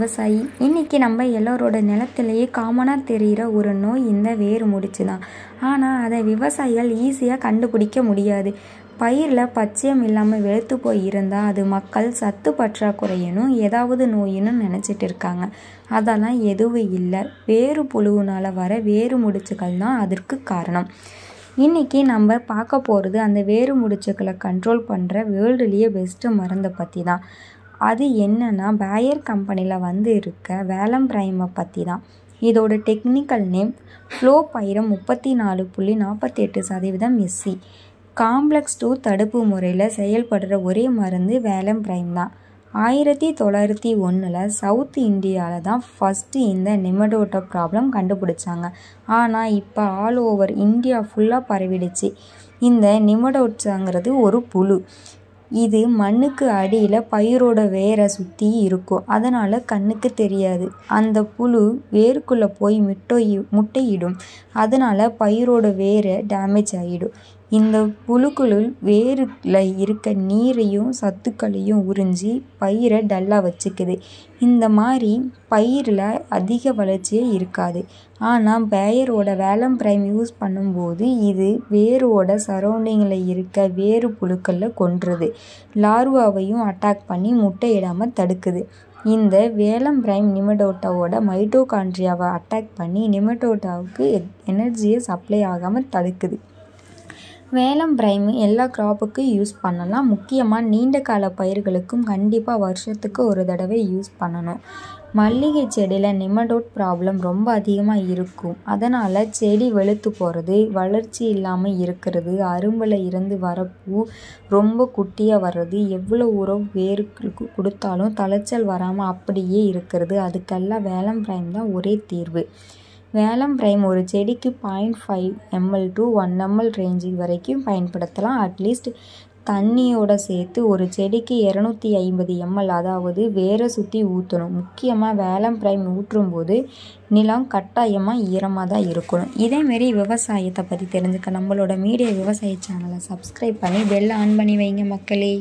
விவசாயி இன்றைக்கி நம்ம எல்லோரோட நிலத்திலேயே காமனாக தெரிகிற ஒரு நோய் இந்த வேர் முடிச்சு தான் ஆனால் அதை விவசாயிகள் ஈஸியாக கண்டுபிடிக்க முடியாது பயிரில் பச்சையம் இல்லாமல் வெளுத்து போய் இருந்தால் அது மக்கள் சத்து பற்றாக்குறையினும் ஏதாவது நோயினும் நினச்சிட்டு இருக்காங்க அதெல்லாம் எதுவும் இல்லை வேறு புழுவினால் வர வேறு முடிச்சுக்கள் தான் அதற்கு காரணம் இன்றைக்கி நம்ம பார்க்க போகிறது அந்த வேறு முடிச்சுக்களை கண்ட்ரோல் பண்ணுற வேர்ல்டுலேயே பெஸ்ட்டு மருந்தை பற்றி தான் அது என்னென்னா பேயர் கம்பெனியில் வந்து இருக்க வேலம் பிரைமை பற்றி தான் இதோட டெக்னிக்கல் நேம் ஃப்ளோ பயிரம் முப்பத்தி நாலு புள்ளி நாற்பத்தி எட்டு சதவீதம் எஸ்சி காம்ப்ளெக்ஸ் டூ தடுப்பு முறையில் செயல்படுற ஒரே மருந்து வேலம் பிரைம் தான் ஆயிரத்தி தொள்ளாயிரத்தி ஒன்றில் சவுத் இந்தியாவில் தான் ஃபஸ்ட்டு இந்த நிமடோட்டோ ப்ராப்ளம் கண்டுபிடிச்சாங்க ஆனால் இப்போ ஆல் ஓவர் இந்தியா ஃபுல்லாக பரவிடுச்சு இந்த நிமடோட்ஸாங்கிறது ஒரு புழு இது மண்ணுக்கு அடியில் பயிரோட வேரை சுற்றி இருக்கும் அதனால் கண்ணுக்கு தெரியாது அந்த புழு வேருக்குள்ளே போய் முட்டை முட்டையிடும் அதனால் பயிரோட வேரை டேமேஜ் ஆகிடும் இந்த புழுக்களுள் வேரில் இருக்க நீரையும் சத்துக்களையும் உறிஞ்சி பயிரை டல்லாக வச்சுக்குது இந்த மாதிரி பயிரில் அதிக வளர்ச்சியே இருக்காது ஆனால் பேயரோட வேலம் பிரைம் யூஸ் பண்ணும்போது இது வேரோட சரௌண்டிங்கில் இருக்க வேறு புழுக்களில் கொன்றுது லார்வாவையும் அட்டாக் பண்ணி முட்டையிடாமல் தடுக்குது இந்த வேலம் பிரைம் நிமடோட்டாவோட மைட்டோகான்ட்ரியாவை அட்டாக் பண்ணி நிமடோட்டாவுக்கு எனர்ஜியை சப்ளை ஆகாமல் தடுக்குது வேலம் ப்ரைமு எல்லா க்ராப்புக்கும் யூஸ் பண்ணலாம் முக்கியமாக நீண்ட கால பயிர்களுக்கும் கண்டிப்பாக வருஷத்துக்கு ஒரு தடவை யூஸ் பண்ணணும் மல்லிகை செடியில் நிமடோட் ப்ராப்ளம் ரொம்ப அதிகமாக இருக்கும் அதனால் செடி வெளுத்து போகிறது வளர்ச்சி இல்லாமல் இருக்கிறது அரும்பில் இருந்து வர பூ ரொம்ப குட்டியாக வர்றது எவ்வளோ உரம் வேருக்கு கொடுத்தாலும் தலைச்சல் வராமல் அப்படியே இருக்கிறது அதுக்கெல்லாம் வேலம் பிரைம் தான் ஒரே தீர்வு வேலம் ப்ரைம் ஒரு செடிக்கு point five ml to one ml range வரைக்கும் பயன்படுத்தலாம் அட்லீஸ்ட் தண்ணியோட சேர்த்து ஒரு செடிக்கு இரநூத்தி ஐம்பது எம்எல் அதாவது வேரை சுற்றி ஊற்றணும் முக்கியமாக வேலம் ப்ரைம் ஊற்றும் போது நிலம் கட்டாயமாக ஈரமாக தான் இருக்கணும் இதேமாரி விவசாயத்தை பற்றி தெரிஞ்சுக்க நம்மளோட மீடியா விவசாய சேனலை சப்ஸ்கிரைப் பண்ணி பெல் ஆன் பண்ணி வைங்க மக்களே